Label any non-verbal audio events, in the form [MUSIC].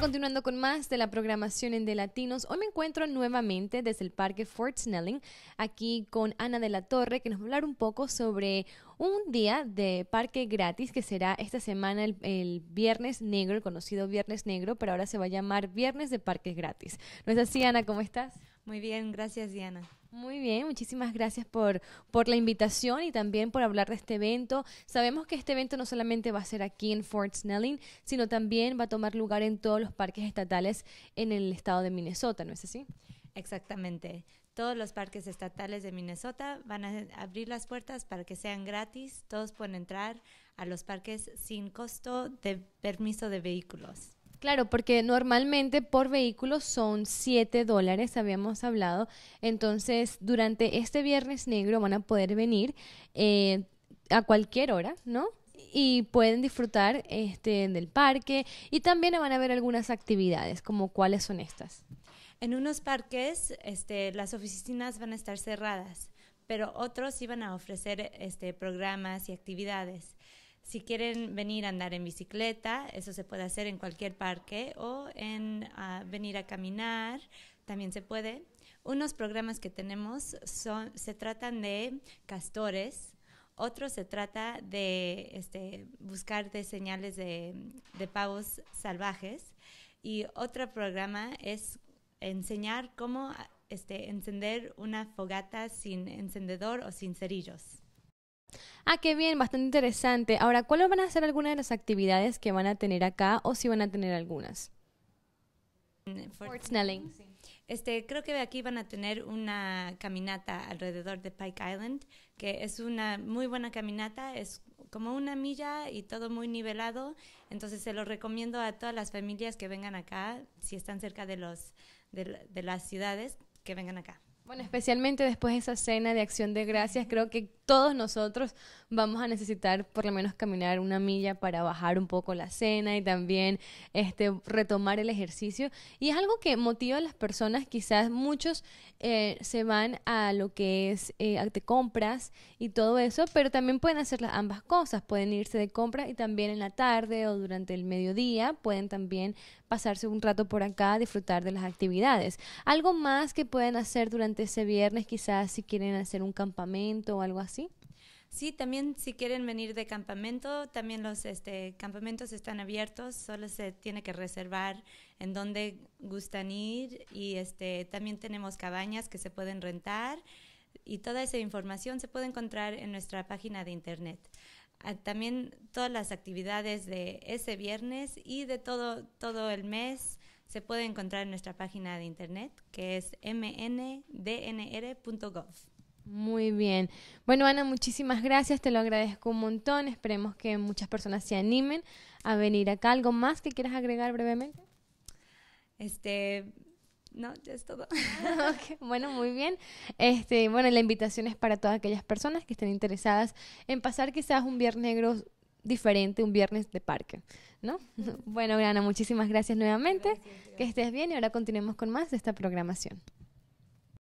continuando con más de la programación en De Latinos, hoy me encuentro nuevamente desde el Parque Fort Snelling, aquí con Ana de la Torre, que nos va a hablar un poco sobre un día de parque gratis que será esta semana el, el, Viernes Negro, el conocido Viernes Negro, pero ahora se va a llamar Viernes de Parques Gratis. ¿No es así, Ana? ¿Cómo estás? Muy bien, gracias, Diana. Muy bien, muchísimas gracias por, por la invitación y también por hablar de este evento. Sabemos que este evento no solamente va a ser aquí en Fort Snelling, sino también va a tomar lugar en todos los parques estatales en el estado de Minnesota, ¿no es así? Exactamente. Todos los parques estatales de Minnesota van a abrir las puertas para que sean gratis. Todos pueden entrar a los parques sin costo de permiso de vehículos. Claro, porque normalmente por vehículo son 7 dólares, habíamos hablado. Entonces, durante este viernes negro van a poder venir eh, a cualquier hora, ¿no? y pueden disfrutar este, del parque y también van a ver algunas actividades, como cuáles son estas. En unos parques este, las oficinas van a estar cerradas, pero otros iban a ofrecer este, programas y actividades. Si quieren venir a andar en bicicleta, eso se puede hacer en cualquier parque o en ah, venir a caminar, también se puede. Unos programas que tenemos son, se tratan de castores, otro se trata de este, buscar de señales de, pavos salvajes. Y otro programa es enseñar cómo este, encender una fogata sin encendedor o sin cerillos. Ah, qué bien, bastante interesante. Ahora, ¿cuáles van a ser algunas de las actividades que van a tener acá o si van a tener algunas? Fort Snelling. Este, creo que aquí van a tener una caminata alrededor de Pike Island, que es una muy buena caminata, es como una milla y todo muy nivelado, entonces se lo recomiendo a todas las familias que vengan acá, si están cerca de, los, de, de las ciudades, que vengan acá. Bueno, especialmente después de esa cena de acción de gracias, creo que todos nosotros vamos a necesitar por lo menos caminar una milla para bajar un poco la cena y también este, retomar el ejercicio. Y es algo que motiva a las personas, quizás muchos eh, se van a lo que es de eh, compras y todo eso, pero también pueden hacer las ambas cosas, pueden irse de compras y también en la tarde o durante el mediodía pueden también pasarse un rato por acá, disfrutar de las actividades. Algo más que pueden hacer durante ese viernes, quizás si quieren hacer un campamento o algo así Sí, también si quieren venir de campamento, también los este, campamentos están abiertos, solo se tiene que reservar en dónde gustan ir y este, también tenemos cabañas que se pueden rentar y toda esa información se puede encontrar en nuestra página de internet. Ah, también todas las actividades de ese viernes y de todo, todo el mes se puede encontrar en nuestra página de internet que es mndnr.gov. Muy bien. Bueno, Ana, muchísimas gracias, te lo agradezco un montón. Esperemos que muchas personas se animen a venir acá. ¿Algo más que quieras agregar brevemente? Este, no, ya es todo. [LAUGHS] bueno, muy bien. Este, bueno, la invitación es para todas aquellas personas que estén interesadas en pasar quizás un viernes negro diferente, un viernes de parque, ¿no? bueno, Ana, muchísimas gracias nuevamente. que estés bien y ahora continuemos con más de esta programación.